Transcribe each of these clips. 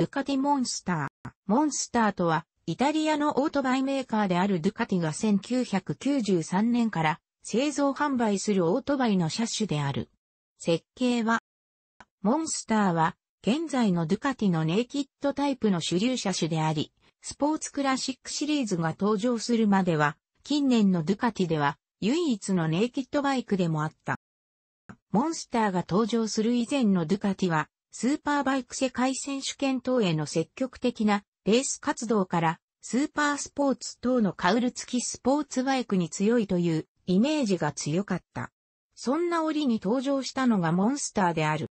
ドゥカティモンスター。モンスターとは、イタリアのオートバイメーカーであるドゥカティが1993年から製造販売するオートバイの車種である。設計は、モンスターは、現在のドゥカティのネイキッドタイプの主流車種であり、スポーツクラシックシリーズが登場するまでは、近年のドゥカティでは唯一のネイキッドバイクでもあった。モンスターが登場する以前のドゥカティは、スーパーバイク世界選手権等への積極的なレース活動から、スーパースポーツ等のカウル付きスポーツバイクに強いというイメージが強かった。そんな折に登場したのがモンスターである。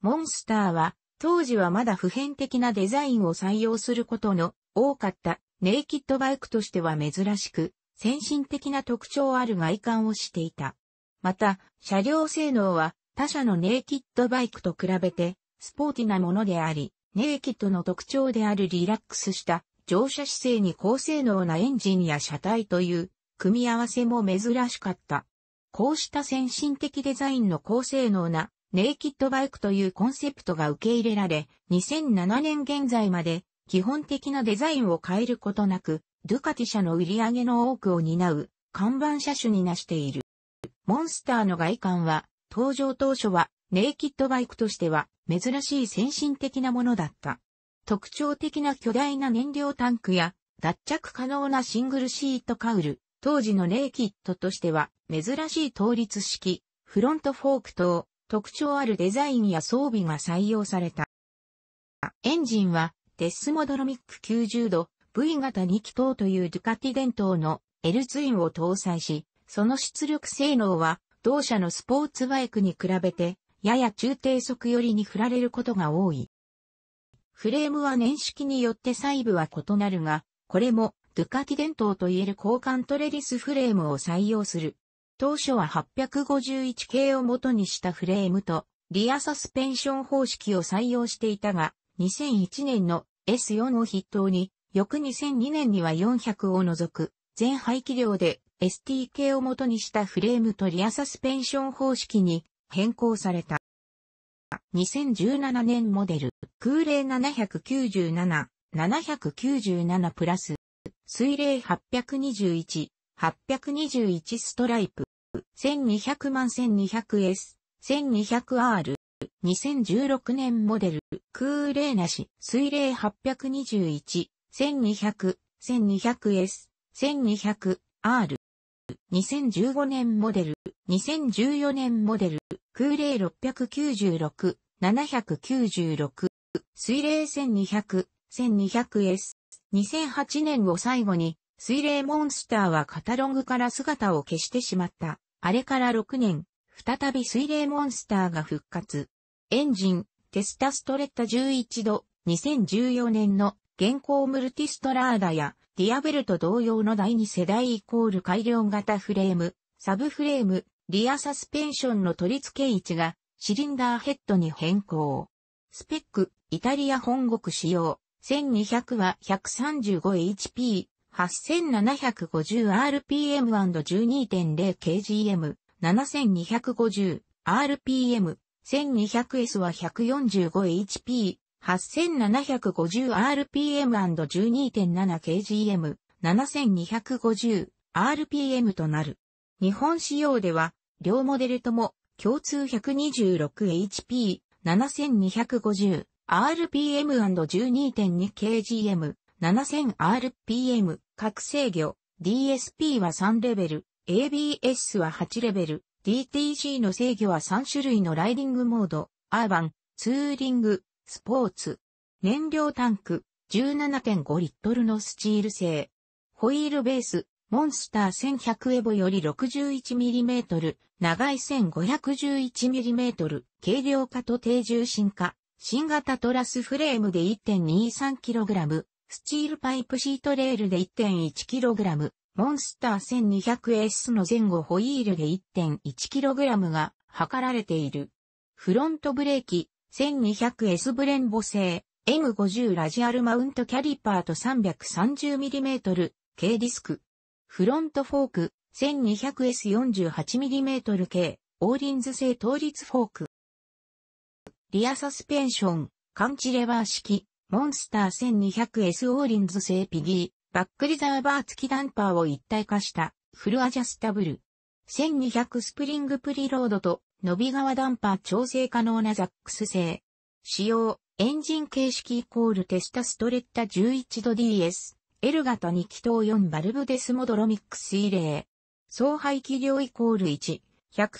モンスターは、当時はまだ普遍的なデザインを採用することの多かったネイキッドバイクとしては珍しく、先進的な特徴ある外観をしていた。また、車両性能は他社のネイキッドバイクと比べてスポーティなものであり、ネイキッドの特徴であるリラックスした乗車姿勢に高性能なエンジンや車体という組み合わせも珍しかった。こうした先進的デザインの高性能なネイキッドバイクというコンセプトが受け入れられ、2007年現在まで基本的なデザインを変えることなく、ドゥカティ社の売り上げの多くを担う看板車種になしている。モンスターの外観は登場当初はネイキッドバイクとしては珍しい先進的なものだった。特徴的な巨大な燃料タンクや脱着可能なシングルシートカウル、当時のネイキッドとしては珍しい倒立式、フロントフォーク等、特徴あるデザインや装備が採用された。エンジンはデスモドロミック90度 V 型2気筒というデュカティ伝統の L ツインを搭載し、その出力性能は同社のスポーツバイクに比べて、やや中低速寄りに振られることが多い。フレームは年式によって細部は異なるが、これもドゥカティ伝統といえる交換トレリスフレームを採用する。当初は851系を元にしたフレームとリアサスペンション方式を採用していたが、2001年の S4 を筆頭に、翌2002年には400を除く全排気量で STK を元にしたフレームとリアサスペンション方式に変更された。2017年モデル、空冷797、797プラス、水冷821、821ストライプ、1200万 1200S、1200R、2016年モデル、空冷なし、水冷821、1200、1200S、1200R、2015年モデル、2014年モデル、空冷696、796、水冷1200、1200S。2008年を最後に、水冷モンスターはカタログから姿を消してしまった。あれから6年、再び水冷モンスターが復活。エンジン、テスタストレッタ11度、2014年の現行ムルティストラーダや、ディアベルと同様の第2世代イコール改良型フレーム、サブフレーム、リアサスペンションの取り付け位置がシリンダーヘッドに変更。スペック、イタリア本国仕様、1200は 135HP、8750rpm&12.0kgm、7250rpm、1200S は 145HP、8750rpm&12.7kgm、7250rpm となる。日本仕様では、両モデルとも、共通 126HP、7250rpm&12.2kgm、7000rpm、各制御、DSP は3レベル、ABS は8レベル、DTC の制御は3種類のライディングモード、アーバン、ツーリング、スポーツ。燃料タンク、17.5リットルのスチール製。ホイールベース、モンスター1100エボより 61mm、長い 1511mm、軽量化と低重心化。新型トラスフレームで 1.23kg、スチールパイプシートレールで 1.1kg、モンスター 1200S の前後ホイールで 1.1kg が測られている。フロントブレーキ、1200S ブレンボ製 M50 ラジアルマウントキャリパーと 330mm 軽ディスク。フロントフォーク 1200S48mm 系オーリンズ製倒立フォーク。リアサスペンション、カンチレバー式、モンスター 1200S オーリンズ製ピギー、バックリザーバー付きダンパーを一体化したフルアジャスタブル。1200スプリングプリロードと伸び側ダンパー調整可能なザックス製。使用、エンジン形式イコールテスタストレッタ11度 DS、L 型2気筒4バルブデスモドロミックスレー。総排気量イコール1、1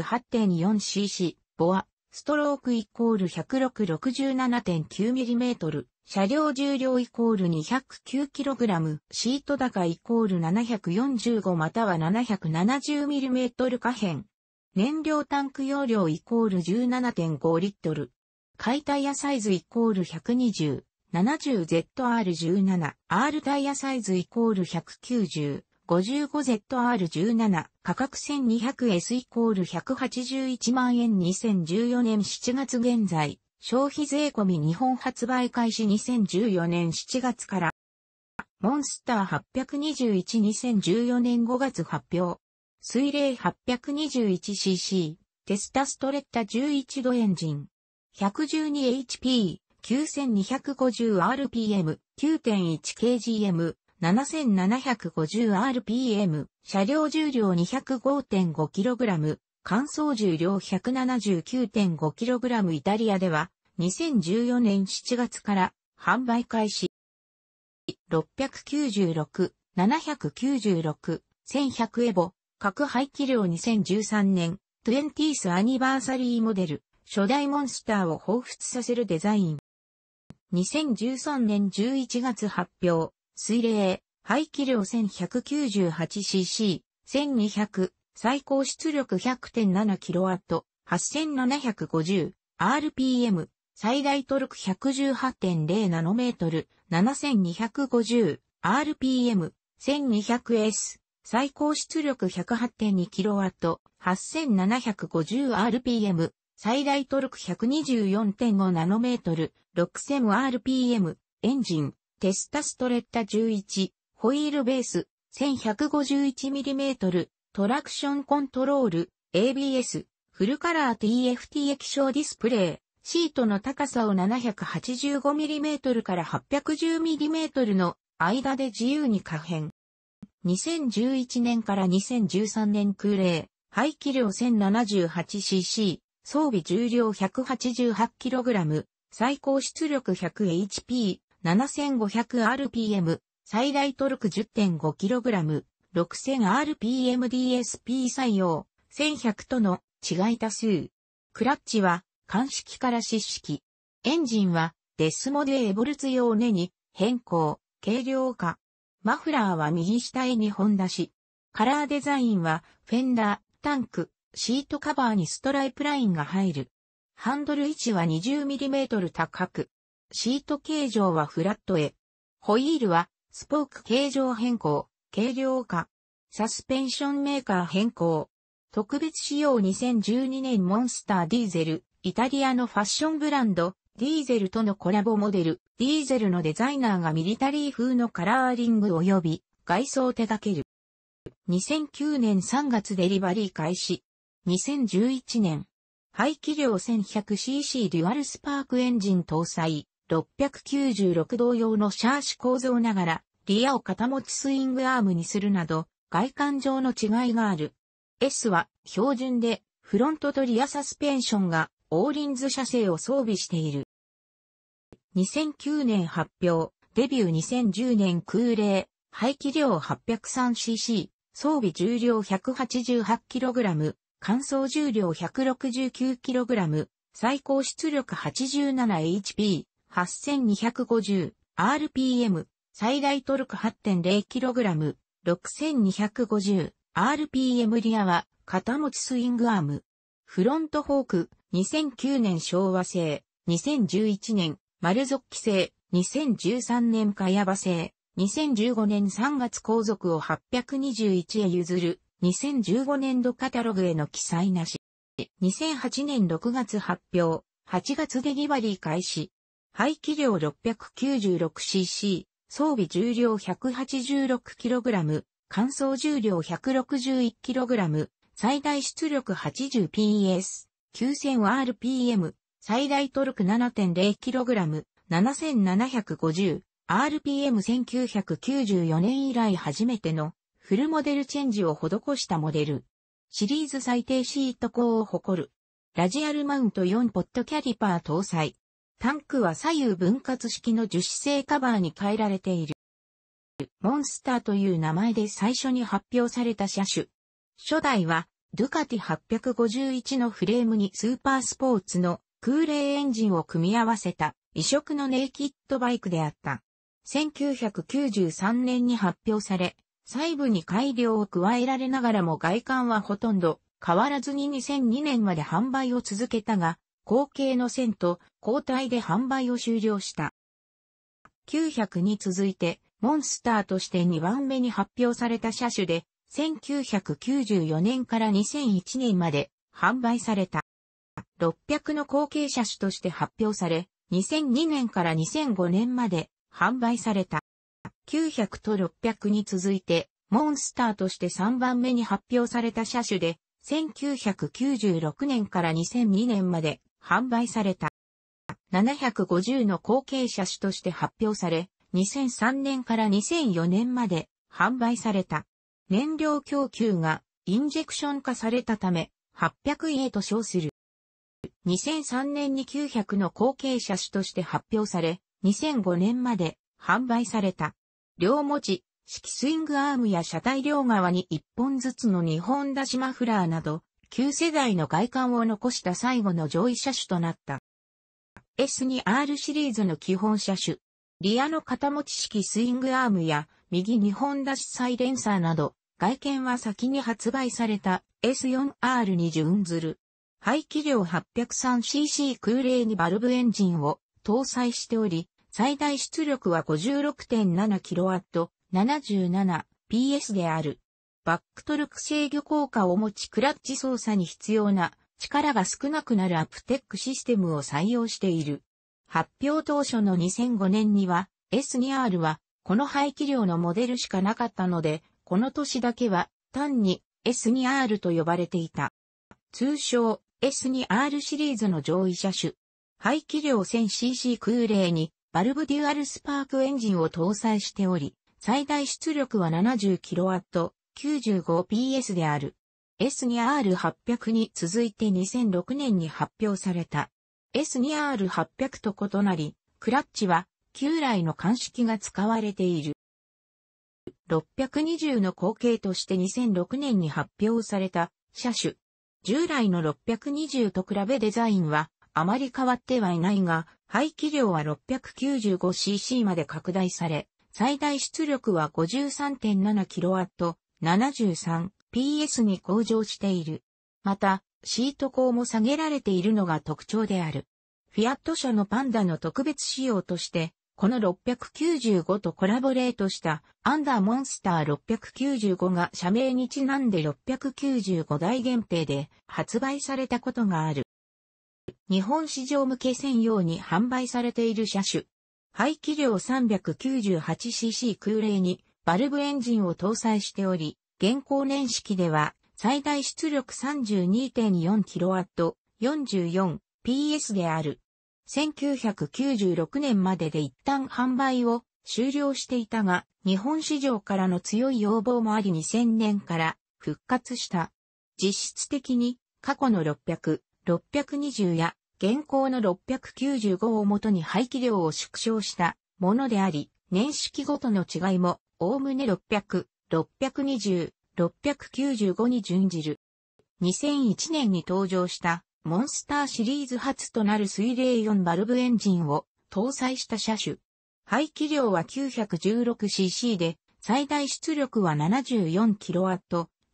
9 8 4 c c ボア、ストロークイコール 10667.9mm、車両重量イコール 209kg、シート高イコール745または 770mm 可変。燃料タンク容量イコール17.5リットル。解タイヤサイズイコール120、70ZR17、R タイヤサイズイコール190、55ZR17、価格 1200S イコール181万円2014年7月現在、消費税込み日本発売開始2014年7月から、モンスター8212014年5月発表。水冷 821cc、テスタストレッタ11度エンジン。112HP、9250rpm、9.1kgm、7750rpm、車両重量 205.5kg、乾燥重量 179.5kg イタリアでは、2014年7月から販売開始。696、796、1100エボ、核排気量2013年、20th Anniversary モデル、初代モンスターを彷彿させるデザイン。2013年11月発表、水冷、排気量 1198cc、1200、最高出力 100.7kW、8750、RPM、最大トルク 118.0nm、7250、RPM、1200S、最高出力 108.2kW、8750rpm、最大トルク 124.5nm、6000rpm、エンジン、テスタストレッタ11、ホイールベース、1151mm、トラクションコントロール、ABS、フルカラー TFT 液晶ディスプレイ、シートの高さを 785mm から 810mm の間で自由に可変。2011年から2013年空冷、排気量 1078cc、装備重量 188kg、最高出力 100HP、7500rpm、最大トルク 10.5kg、6000rpmdsp 採用、1100との違い多数。クラッチは、乾式から湿式。エンジンは、デスモデエボルツ用ネに、変更、軽量化、マフラーは右下へ2本出し。カラーデザインは、フェンダー、タンク、シートカバーにストライプラインが入る。ハンドル位置は 20mm 高く。シート形状はフラットへ。ホイールは、スポーク形状変更、軽量化。サスペンションメーカー変更。特別仕様2012年モンスターディーゼル、イタリアのファッションブランド、ディーゼルとのコラボモデル、ディーゼルのデザイナーがミリタリー風のカラーリング及び外装を手掛ける。2009年3月デリバリー開始。2011年、排気量 1100cc デュアルスパークエンジン搭載、696同様のシャーシ構造ながら、リアを肩持ちスイングアームにするなど、外観上の違いがある。S は標準で、フロントとリアサスペンションが、オーリンズ車製を装備している。2009年発表、デビュー2010年空冷、排気量 803cc、装備重量 188kg、乾燥重量 169kg、最高出力 87HP、8250、RPM、最大トルク 8.0kg、6250、RPM リアは、肩持ちスイングアーム。フロントフォーク、2009年昭和製、2011年、丸属規制、2013年かやば制、2015年3月皇族を821へ譲る、2015年度カタログへの記載なし。2008年6月発表、8月デリバリー開始。排気量 696cc、装備重量 186kg、乾燥重量 161kg、最大出力 80PS、9000rpm、最大トルク 7.0kg、7750、RPM1994 年以来初めてのフルモデルチェンジを施したモデル。シリーズ最低シート高を誇る。ラジアルマウント4ポットキャリパー搭載。タンクは左右分割式の樹脂製カバーに変えられている。モンスターという名前で最初に発表された車種。初代は、ドゥカティ851のフレームにスーパースポーツの空冷エンジンを組み合わせた異色のネイキッドバイクであった。1993年に発表され、細部に改良を加えられながらも外観はほとんど変わらずに2002年まで販売を続けたが、後継の線と交代で販売を終了した。900に続いて、モンスターとして2番目に発表された車種で、1994年から2001年まで販売された。600の後継車種として発表され、2002年から2005年まで販売された。900と600に続いて、モンスターとして3番目に発表された車種で、1996年から2002年まで販売された。750の後継車種として発表され、2003年から2004年まで販売された。燃料供給がインジェクション化されたため、800A と称する。2003年に900の後継車種として発表され、2005年まで販売された。両持ち、式スイングアームや車体両側に1本ずつの日本出しマフラーなど、旧世代の外観を残した最後の上位車種となった。S2R シリーズの基本車種。リアの肩持ち式スイングアームや右日本出しサイレンサーなど、外見は先に発売された S4R に準ずる。排気量 803cc 空冷にバルブエンジンを搭載しており、最大出力は 56.7kW、77PS である。バックトルク制御効果を持ちクラッチ操作に必要な力が少なくなるアップテックシステムを採用している。発表当初の2005年には S2R はこの排気量のモデルしかなかったので、この年だけは単に S2R と呼ばれていた。通称 S2R シリーズの上位車種。排気量 1000cc 空冷にバルブデュアルスパークエンジンを搭載しており、最大出力は 70kW、95PS である。S2R800 に続いて2006年に発表された。S2R800 と異なり、クラッチは旧来の鑑識が使われている。620の後継として2006年に発表された車種従来の620と比べデザインはあまり変わってはいないが、排気量は 695cc まで拡大され、最大出力は 53.7kW、73PS に向上している。また、シート高も下げられているのが特徴である。フィアット社のパンダの特別仕様として、この695とコラボレートしたアンダーモンスター695が社名にちなんで695台限定で発売されたことがある。日本市場向け専用に販売されている車種。排気量 398cc 空冷にバルブエンジンを搭載しており、現行年式では最大出力 32.4kW、44PS である。1996年までで一旦販売を終了していたが、日本市場からの強い要望もあり2000年から復活した。実質的に過去の600、620や現行の695をもとに廃棄量を縮小したものであり、年式ごとの違いも、おおむね600、620、695に準じる。2001年に登場したモンスターシリーズ初となる水冷4バルブエンジンを搭載した車種。排気量は 916cc で、最大出力は 74kW、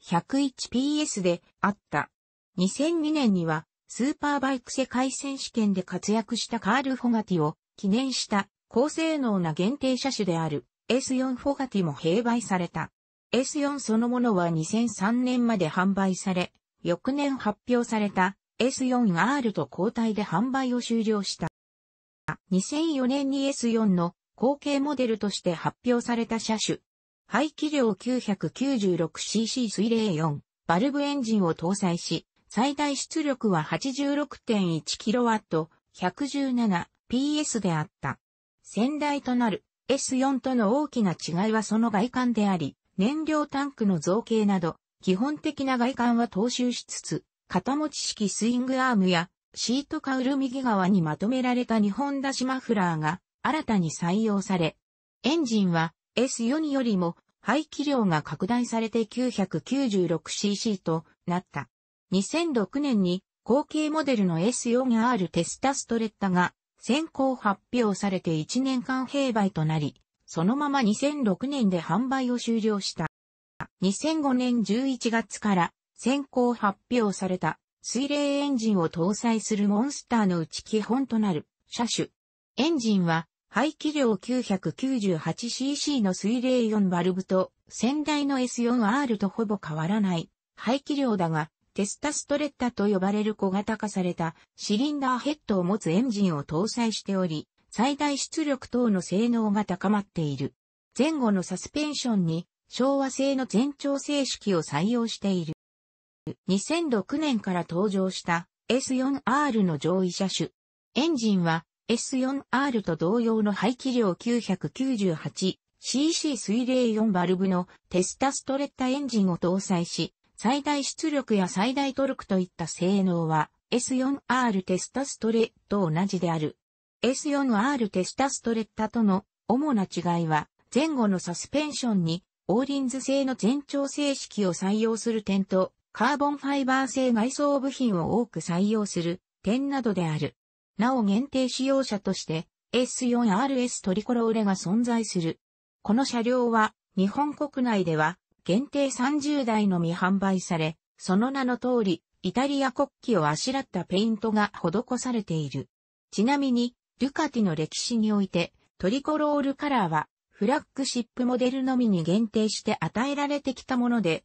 101PS であった。2002年には、スーパーバイク世界選手権で活躍したカール・フォガティを記念した高性能な限定車種である S4 フォガティも併売された。S4 そのものは2003年まで販売され、翌年発表された S4R と交代で販売を終了した。2004年に S4 の後継モデルとして発表された車種。排気量 996cc 水冷4、バルブエンジンを搭載し、最大出力は 86.1kW、117PS であった。先代となる S4 との大きな違いはその外観であり、燃料タンクの造形など、基本的な外観は踏襲しつつ、肩持ち式スイングアームやシートカウル右側にまとめられた日本出しマフラーが新たに採用され、エンジンは S4 よりも排気量が拡大されて 996cc となった。2006年に後継モデルの S4R テスタストレッタが先行発表されて1年間併売となり、そのまま2006年で販売を終了した。2005年11月から先行発表された水冷エンジンを搭載するモンスターのうち基本となる車種。エンジンは排気量 998cc の水冷4バルブと先代の S4R とほぼ変わらない排気量だがテスタストレッタと呼ばれる小型化されたシリンダーヘッドを持つエンジンを搭載しており最大出力等の性能が高まっている。前後のサスペンションに昭和製の全長正式を採用している。2006年から登場した S4R の上位車種。エンジンは S4R と同様の排気量 998cc 水冷4バルブのテスタストレッタエンジンを搭載し、最大出力や最大トルクといった性能は S4R テスタストレッと同じである。S4R テスタストレッタとの主な違いは前後のサスペンションにオーリンズ製の前兆正式を採用する点とカーボンファイバー製外装部品を多く採用する点などである。なお限定使用車として S4RS トリコローレが存在する。この車両は日本国内では限定30台のみ販売され、その名の通りイタリア国旗をあしらったペイントが施されている。ちなみに、ルカティの歴史において、トリコロールカラーは、フラッグシップモデルのみに限定して与えられてきたもので、